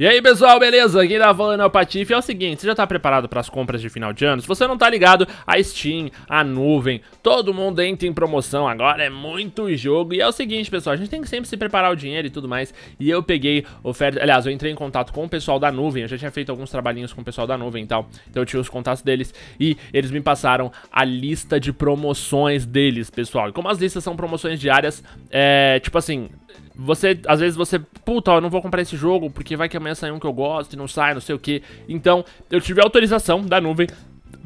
E aí pessoal, beleza? Aqui tá falando é o Patife. É o seguinte, você já tá preparado para as compras de final de ano? Se você não tá ligado, a Steam, a nuvem, todo mundo entra em promoção agora, é muito jogo. E é o seguinte, pessoal, a gente tem que sempre se preparar o dinheiro e tudo mais. E eu peguei oferta. Aliás, eu entrei em contato com o pessoal da nuvem, eu já tinha feito alguns trabalhinhos com o pessoal da nuvem e tal. Então eu tinha os contatos deles e eles me passaram a lista de promoções deles, pessoal. E como as listas são promoções diárias, é tipo assim você, às vezes você, puta, eu não vou comprar esse jogo porque vai que amanhã sai um que eu gosto e não sai, não sei o que. Então, eu tive autorização da nuvem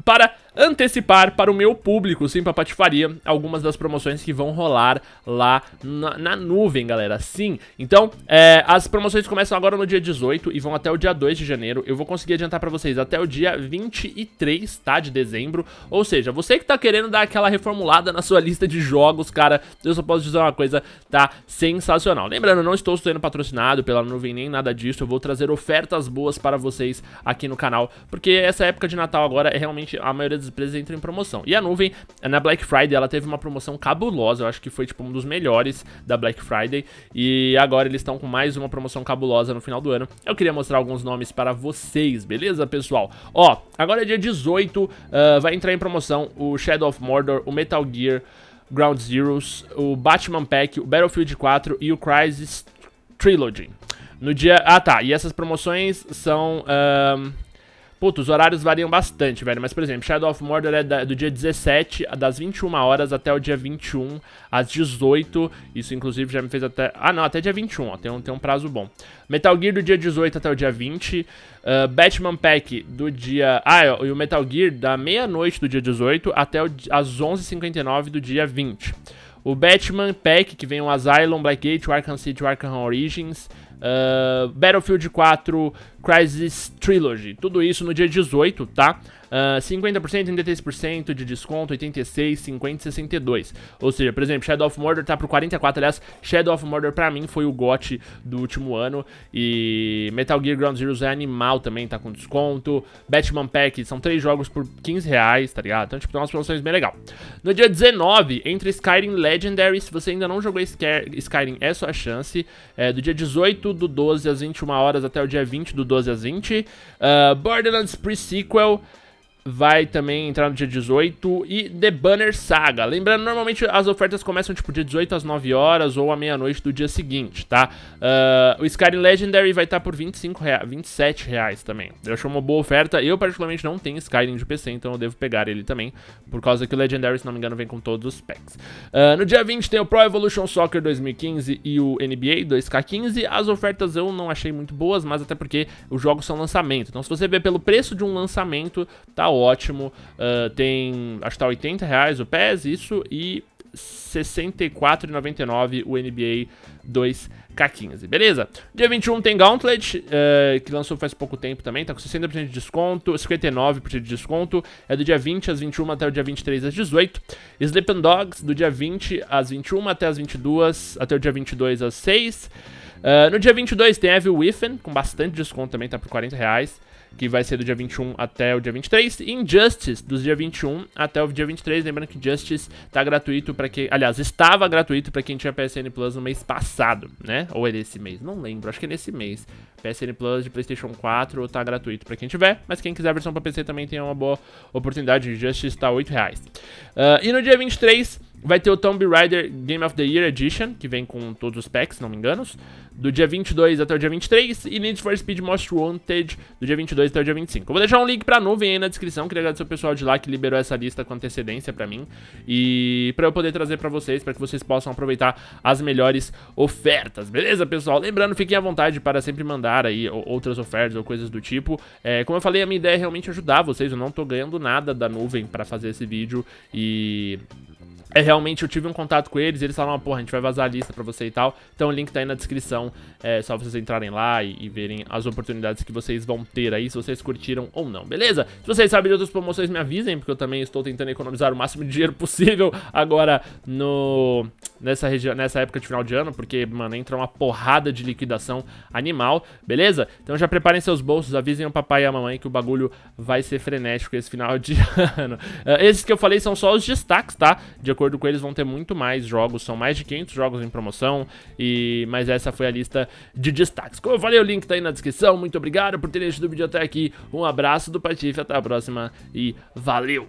para antecipar para o meu público, sim, para patifaria, algumas das promoções que vão rolar lá na, na nuvem, galera, sim. Então, é, as promoções começam agora no dia 18 e vão até o dia 2 de janeiro. Eu vou conseguir adiantar para vocês até o dia 23, tá, de dezembro. Ou seja, você que tá querendo dar aquela reformulada na sua lista de jogos, cara, eu só posso dizer uma coisa, tá sensacional. Lembrando, não estou sendo patrocinado pela nuvem nem nada disso, eu vou trazer ofertas boas para vocês aqui no canal, porque essa época de Natal agora é realmente a maioria das grandes empresas entram em promoção. E a nuvem, na Black Friday, ela teve uma promoção cabulosa. Eu acho que foi tipo um dos melhores da Black Friday. E agora eles estão com mais uma promoção cabulosa no final do ano. Eu queria mostrar alguns nomes para vocês, beleza, pessoal? Ó, agora é dia 18, uh, ah, vai entrar em promoção o Shadow of Mordor, o Metal Gear. Ground Zeroes, o Batman Pack, o Battlefield 4 e o Crisis Trilogy. No dia. Ah tá, e essas promoções são. Um, ah, Puta, os horários variam bastante, velho. Mas, por exemplo, Shadow of Mordor é da, do dia 17, das 21 horas até o dia 21, às 18. Isso, inclusive, já me fez até... Ah, não, até dia 21, ó. Tem um, tem um prazo bom. Metal Gear do dia 18 até o dia 20. Uh, ah, Batman Pack do dia... Ah, é, e o Metal Gear da meia-noite do dia 18 até o, às 11h59 do dia 20. O Batman Pack, que vem o Asylum, Blackgate, o Arkham City, o Arkham Origins... Uh, Battlefield 4 Crisis Trilogy. Tudo isso no dia 18, tá? Uh, 50%, 33% de desconto, 86, 50 62. Ou seja, por exemplo, Shadow of Mordor tá pro 44, aliás, Shadow of Mordor pra mim foi o gote do último ano e Metal Gear Ground Zeroes é animal também, tá com desconto. Batman Pack, são três jogos por 15 reais, tá ligado? Então, tipo, tem umas promoções bem legal. No dia 19, entre Skyrim Legendary, se você ainda não jogou Skyrim, é sua chance. É, do dia 18 do 12 às 21 horas até o dia 20 do 12 12 às 20. Uh, ah, Borderlands Pre-Sequel vai também entrar no dia 18 e The Banner Saga. Lembrando, normalmente as ofertas começam tipo dia 18 às 9 horas ou à meia-noite do dia seguinte, tá? Uh, o Skyrim Legendary vai estar tá por 25 reais, 27 reais também. Eu achei uma boa oferta. Eu particularmente não tenho Skyrim de PC, então eu devo pegar ele também, por causa que o Legendary, se não me engano, vem com todos os packs. Uh, no dia 20 tem o Pro Evolution Soccer 2015 e o NBA 2K15. As ofertas eu não achei muito boas, mas até porque os jogos são lançamento. Então se você ver pelo preço de um lançamento, tá ótimo. Uh, tem, acho que tá 80 reais o PES, isso, e 64,99 o NBA 2K15, beleza? Dia 21 tem Gauntlet, uh, que lançou faz pouco tempo também, tá com 60% de desconto, 59% de desconto, é do dia 20 às 21 até o dia 23 às 18. Sleep Dogs, do dia 20 às 21 até as 22, até o dia 22 às 6. Ah, no dia 22 tem Evil Within, com bastante desconto também, tá por 40 reais, que vai ser do dia 21 até o dia 23. E Injustice, dos dia 21 até o dia 23. Lembrando que Injustice tá gratuito para quem. Aliás, estava gratuito para quem tinha PSN Plus no mês passado, né? Ou é nesse mês? Não lembro, acho que é nesse mês. PSN Plus de PlayStation 4 tá gratuito para quem tiver, mas quem quiser a versão para PC também tem uma boa oportunidade. Injustice tá 8 reais. Uh, e no dia 23. Vai ter o Tomb Raider Game of the Year Edition, que vem com todos os packs, não me engano, do dia 22 até o dia 23, e Need for Speed Most Wanted, do dia 22 até o dia 25. Eu vou deixar um link pra nuvem aí na descrição, queria agradecer o pessoal de lá que liberou essa lista com antecedência pra mim, e pra eu poder trazer pra vocês, pra que vocês possam aproveitar as melhores ofertas, beleza, pessoal? Lembrando, fiquem à vontade para sempre mandar aí outras ofertas ou coisas do tipo. É, como eu falei, a minha ideia é realmente ajudar vocês, eu não tô ganhando nada da nuvem pra fazer esse vídeo, e é realmente, eu tive um contato com eles, eles falaram, ah, porra, a gente vai vazar a lista pra você e tal. Então o link tá aí na descrição, é só vocês entrarem lá e, e, verem as oportunidades que vocês vão ter aí, se vocês curtiram ou não, beleza? Se vocês sabem de outras promoções, me avisem, porque eu também estou tentando economizar o máximo de dinheiro possível agora no nessa, região, nessa época de final de ano, porque, mano, entra uma porrada de liquidação animal, beleza? Então já preparem seus bolsos, avisem o papai e a mamãe que o bagulho vai ser frenético esse final de ano. É, esses que eu falei são só os destaques, tá? De acordo acordo com eles, vão ter muito mais jogos, são mais de 500 jogos em promoção, e mas essa foi a lista de destaques. Como eu falei, o link tá aí na descrição, muito obrigado por terem assistido o vídeo até aqui, um abraço do Patife, até a próxima e valeu!